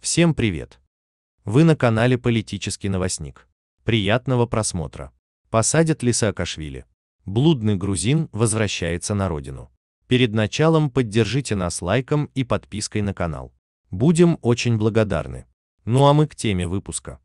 Всем привет! Вы на канале «Политический новостник». Приятного просмотра! Посадят ли Саакашвили? Блудный грузин возвращается на родину. Перед началом поддержите нас лайком и подпиской на канал. Будем очень благодарны. Ну а мы к теме выпуска.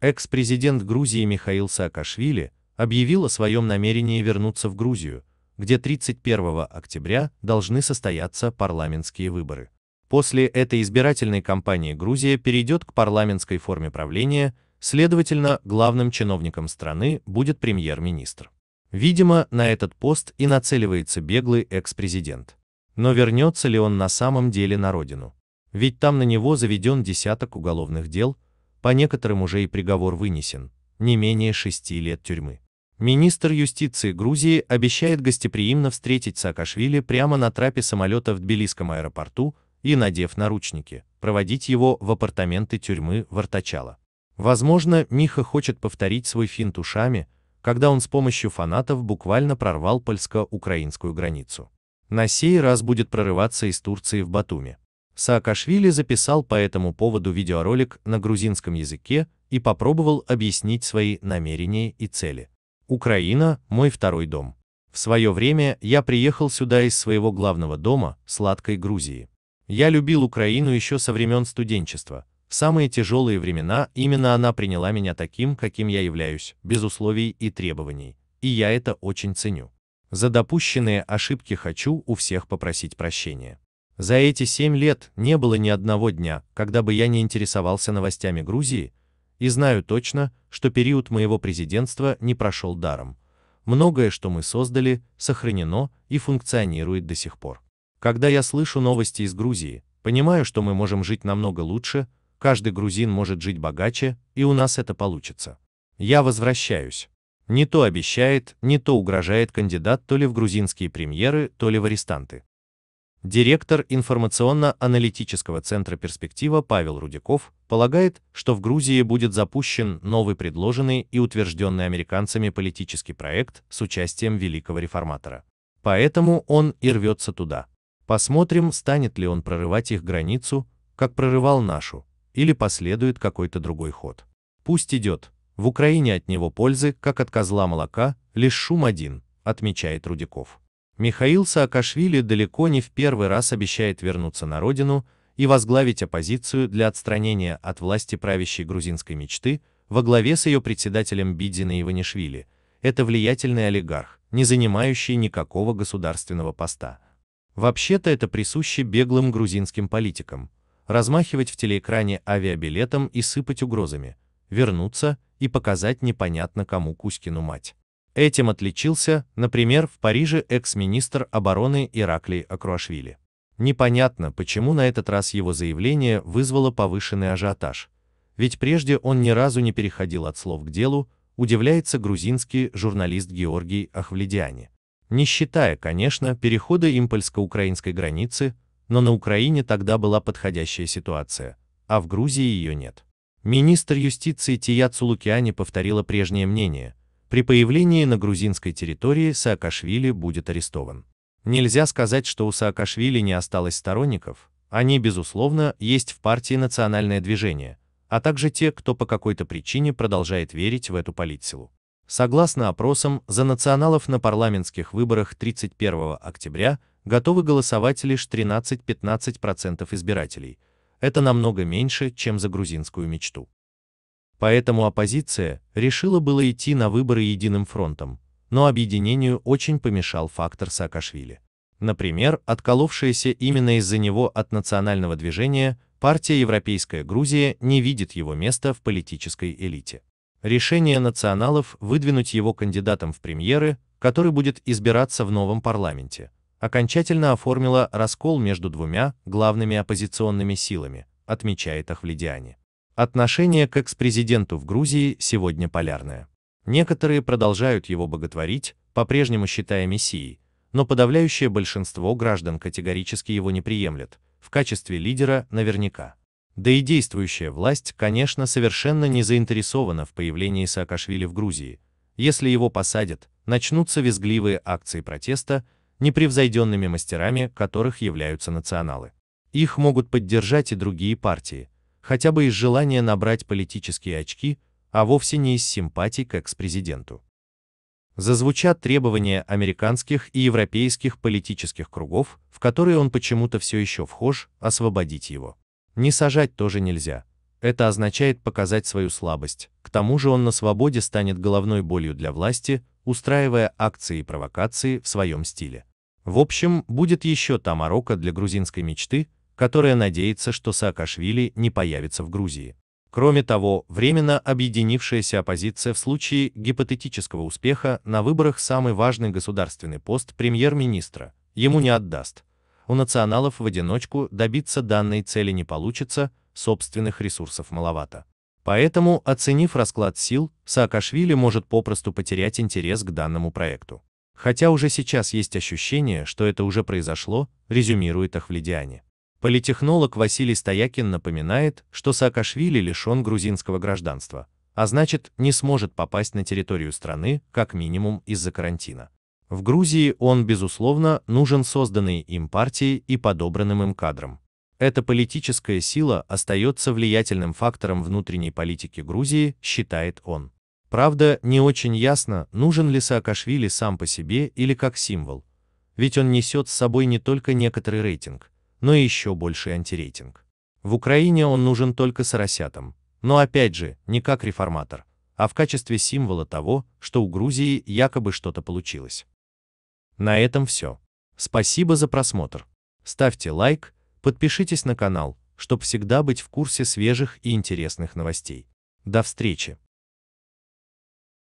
Экс-президент Грузии Михаил Саакашвили объявил о своем намерении вернуться в Грузию, где 31 октября должны состояться парламентские выборы. После этой избирательной кампании Грузия перейдет к парламентской форме правления, следовательно, главным чиновником страны будет премьер-министр. Видимо, на этот пост и нацеливается беглый экс-президент. Но вернется ли он на самом деле на родину? Ведь там на него заведен десяток уголовных дел, по некоторым уже и приговор вынесен, не менее шести лет тюрьмы. Министр юстиции Грузии обещает гостеприимно встретить Саакашвили прямо на трапе самолета в Тбилисском аэропорту и, надев наручники, проводить его в апартаменты тюрьмы в Артачало. Возможно, Миха хочет повторить свой финт ушами, когда он с помощью фанатов буквально прорвал польско-украинскую границу. На сей раз будет прорываться из Турции в Батуми. Саакашвили записал по этому поводу видеоролик на грузинском языке и попробовал объяснить свои намерения и цели. Украина – мой второй дом. В свое время я приехал сюда из своего главного дома, сладкой Грузии. Я любил Украину еще со времен студенчества. В самые тяжелые времена именно она приняла меня таким, каким я являюсь, без условий и требований. И я это очень ценю. За допущенные ошибки хочу у всех попросить прощения. За эти семь лет не было ни одного дня, когда бы я не интересовался новостями Грузии, и знаю точно, что период моего президентства не прошел даром. Многое, что мы создали, сохранено и функционирует до сих пор. Когда я слышу новости из Грузии, понимаю, что мы можем жить намного лучше, каждый грузин может жить богаче, и у нас это получится. Я возвращаюсь. Не то обещает, не то угрожает кандидат то ли в грузинские премьеры, то ли в арестанты. Директор информационно-аналитического центра «Перспектива» Павел Рудяков полагает, что в Грузии будет запущен новый предложенный и утвержденный американцами политический проект с участием великого реформатора. Поэтому он и рвется туда. Посмотрим, станет ли он прорывать их границу, как прорывал нашу, или последует какой-то другой ход. Пусть идет, в Украине от него пользы, как от козла молока, лишь шум один, отмечает Рудиков. Михаил Саакашвили далеко не в первый раз обещает вернуться на родину, и возглавить оппозицию для отстранения от власти правящей грузинской мечты во главе с ее председателем Бидзина Иванишвили, это влиятельный олигарх, не занимающий никакого государственного поста. Вообще-то это присуще беглым грузинским политикам, размахивать в телеэкране авиабилетом и сыпать угрозами, вернуться и показать непонятно кому Кузькину мать. Этим отличился, например, в Париже экс-министр обороны Ираклий Акруашвили. Непонятно, почему на этот раз его заявление вызвало повышенный ажиотаж, ведь прежде он ни разу не переходил от слов к делу, удивляется грузинский журналист Георгий Ахвледиани. Не считая, конечно, перехода импольско-украинской границы, но на Украине тогда была подходящая ситуация, а в Грузии ее нет. Министр юстиции Тия Цулукиани повторила прежнее мнение, при появлении на грузинской территории Саакашвили будет арестован. Нельзя сказать, что у Саакашвили не осталось сторонников, они, безусловно, есть в партии «Национальное движение», а также те, кто по какой-то причине продолжает верить в эту политсилу. Согласно опросам, за националов на парламентских выборах 31 октября готовы голосовать лишь 13-15% избирателей. Это намного меньше, чем за грузинскую мечту. Поэтому оппозиция решила было идти на выборы единым фронтом, но объединению очень помешал фактор Саакашвили. Например, отколовшаяся именно из-за него от национального движения партия «Европейская Грузия» не видит его места в политической элите. Решение националов выдвинуть его кандидатом в премьеры, который будет избираться в новом парламенте, окончательно оформило раскол между двумя главными оппозиционными силами, отмечает Ахвледиани. Отношение к экс-президенту в Грузии сегодня полярное. Некоторые продолжают его боготворить, по-прежнему считая мессией, но подавляющее большинство граждан категорически его не приемлет, в качестве лидера наверняка. Да и действующая власть, конечно, совершенно не заинтересована в появлении Саакашвили в Грузии. Если его посадят, начнутся визгливые акции протеста, непревзойденными мастерами которых являются националы. Их могут поддержать и другие партии, хотя бы из желания набрать политические очки – а вовсе не из симпатий к экс-президенту. Зазвучат требования американских и европейских политических кругов, в которые он почему-то все еще вхож, освободить его. Не сажать тоже нельзя. Это означает показать свою слабость, к тому же он на свободе станет головной болью для власти, устраивая акции и провокации в своем стиле. В общем, будет еще та морока для грузинской мечты, которая надеется, что Саакашвили не появится в Грузии. Кроме того, временно объединившаяся оппозиция в случае гипотетического успеха на выборах самый важный государственный пост премьер-министра ему не отдаст. У националов в одиночку добиться данной цели не получится, собственных ресурсов маловато. Поэтому, оценив расклад сил, Саакашвили может попросту потерять интерес к данному проекту. Хотя уже сейчас есть ощущение, что это уже произошло, резюмирует Ахвледиане. Политехнолог Василий Стоякин напоминает, что Саакашвили лишен грузинского гражданства, а значит, не сможет попасть на территорию страны, как минимум из-за карантина. В Грузии он, безусловно, нужен созданной им партии и подобранным им кадрам. Эта политическая сила остается влиятельным фактором внутренней политики Грузии, считает он. Правда, не очень ясно, нужен ли Саакашвили сам по себе или как символ, ведь он несет с собой не только некоторый рейтинг – но и еще больший антирейтинг. В Украине он нужен только соросятам, но опять же, не как реформатор, а в качестве символа того, что у Грузии якобы что-то получилось. На этом все. Спасибо за просмотр. Ставьте лайк, подпишитесь на канал, чтобы всегда быть в курсе свежих и интересных новостей. До встречи!